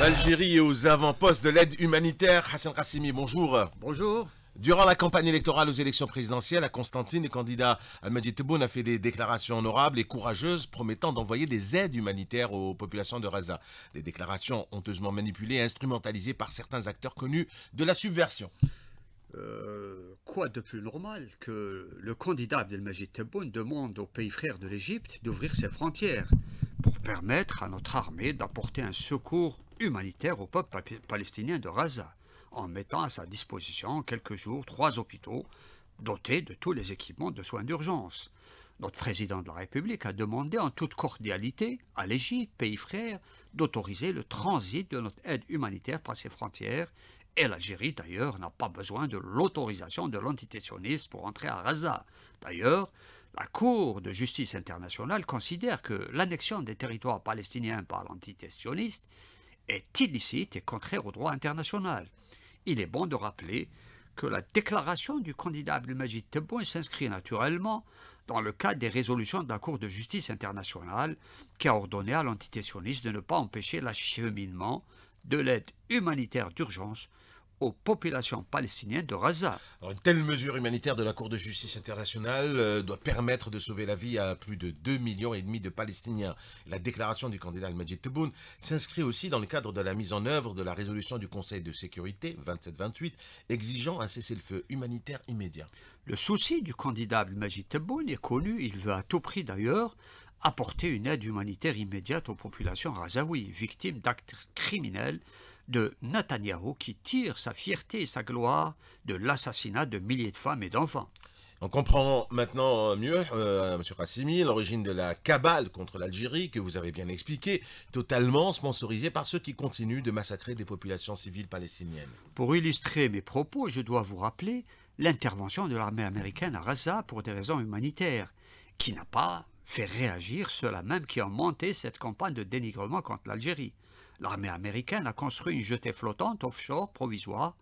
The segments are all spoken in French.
L'Algérie et aux avant-postes de l'aide humanitaire. Hassan Kassimi, bonjour. Bonjour. Durant la campagne électorale aux élections présidentielles, à Constantine, le candidat Al-Majid Tebboune a fait des déclarations honorables et courageuses promettant d'envoyer des aides humanitaires aux populations de Raza. Des déclarations honteusement manipulées et instrumentalisées par certains acteurs connus de la subversion. Euh, quoi de plus normal que le candidat Al-Majid Tebboune demande aux pays frères de l'Égypte d'ouvrir ses frontières pour permettre à notre armée d'apporter un secours humanitaire au peuple palestinien de Gaza, en mettant à sa disposition quelques jours trois hôpitaux dotés de tous les équipements de soins d'urgence. Notre président de la République a demandé en toute cordialité à l'Égypte, pays frère, d'autoriser le transit de notre aide humanitaire par ses frontières, et l'Algérie d'ailleurs n'a pas besoin de l'autorisation de l'entité pour entrer à Gaza. D'ailleurs, la Cour de justice internationale considère que l'annexion des territoires palestiniens par l'entité est illicite et contraire au droit international. Il est bon de rappeler que la déclaration du candidat Abdelmajid Tebboune s'inscrit naturellement dans le cadre des résolutions de la Cour de justice internationale qui a ordonné à l'entité sioniste de ne pas empêcher l'acheminement de l'aide humanitaire d'urgence aux populations palestiniennes de Raza. une telle mesure humanitaire de la Cour de justice internationale euh, doit permettre de sauver la vie à plus de 2,5 millions et demi de Palestiniens. La déclaration du candidat Al-Majid Tebboune s'inscrit aussi dans le cadre de la mise en œuvre de la résolution du Conseil de sécurité 27-28 exigeant un cessez-le-feu humanitaire immédiat. Le souci du candidat Al-Majid Tebboune est connu, il veut à tout prix d'ailleurs apporter une aide humanitaire immédiate aux populations razaouis victimes d'actes criminels de Netanyahu qui tire sa fierté et sa gloire de l'assassinat de milliers de femmes et d'enfants. On comprend maintenant euh, mieux, Monsieur M. Rassimi, l'origine de la cabale contre l'Algérie que vous avez bien expliqué, totalement sponsorisée par ceux qui continuent de massacrer des populations civiles palestiniennes. Pour illustrer mes propos, je dois vous rappeler l'intervention de l'armée américaine à Raza pour des raisons humanitaires, qui n'a pas fait réagir ceux-là même qui ont monté cette campagne de dénigrement contre l'Algérie. L'armée américaine a construit une jetée flottante offshore provisoire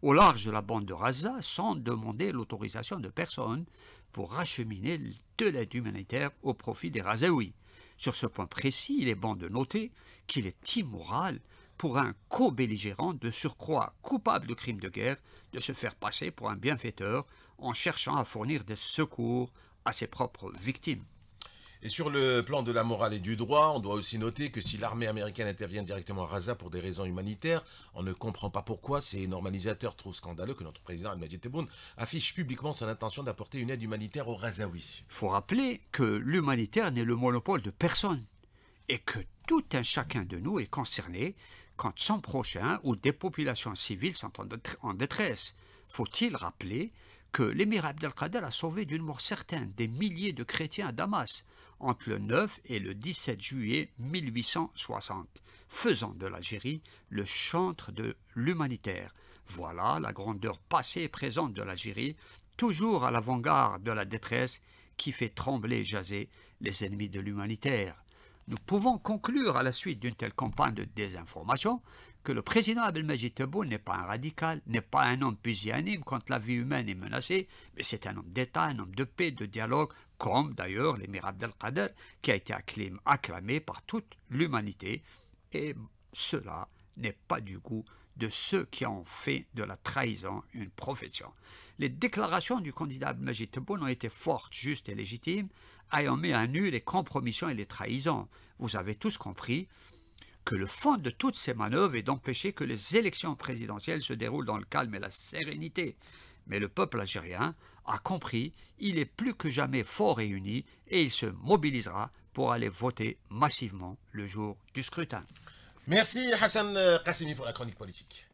au large de la bande de Raza sans demander l'autorisation de personne pour acheminer de l'aide humanitaire au profit des Razaouis. Sur ce point précis, il est bon de noter qu'il est immoral pour un co-belligérant de surcroît coupable de crimes de guerre de se faire passer pour un bienfaiteur en cherchant à fournir des secours à ses propres victimes. Et sur le plan de la morale et du droit, on doit aussi noter que si l'armée américaine intervient directement à Gaza pour des raisons humanitaires, on ne comprend pas pourquoi ces normalisateurs trop scandaleux que notre président Al-Majid Tebboune affiche publiquement son intention d'apporter une aide humanitaire aux Gazaouis. Il faut rappeler que l'humanitaire n'est le monopole de personne et que tout un chacun de nous est concerné quand son prochain ou des populations civiles sont en détresse. Faut-il rappeler que l'émir Abdelkader a sauvé d'une mort certaine des milliers de chrétiens à Damas entre le 9 et le 17 juillet 1860, faisant de l'Algérie le chantre de l'humanitaire. Voilà la grandeur passée et présente de l'Algérie, toujours à l'avant-garde de la détresse qui fait trembler jaser les ennemis de l'humanitaire. Nous pouvons conclure à la suite d'une telle campagne de désinformation que le président Abdelmajid Tebboune n'est pas un radical, n'est pas un homme pusillanime quand la vie humaine est menacée, mais c'est un homme d'État, un homme de paix, de dialogue, comme d'ailleurs l'émir Abdelkader, qui a été acclamé par toute l'humanité. Et cela n'est pas du goût de ceux qui ont fait de la trahison une profession. Les déclarations du candidat Majid Tebboune ont été fortes, justes et légitimes, ayant mis à nu les compromissions et les trahisons. Vous avez tous compris que le fond de toutes ces manœuvres est d'empêcher que les élections présidentielles se déroulent dans le calme et la sérénité. Mais le peuple algérien a compris, il est plus que jamais fort et uni, et il se mobilisera pour aller voter massivement le jour du scrutin. Merci Hassan Kassimi euh, pour la chronique politique.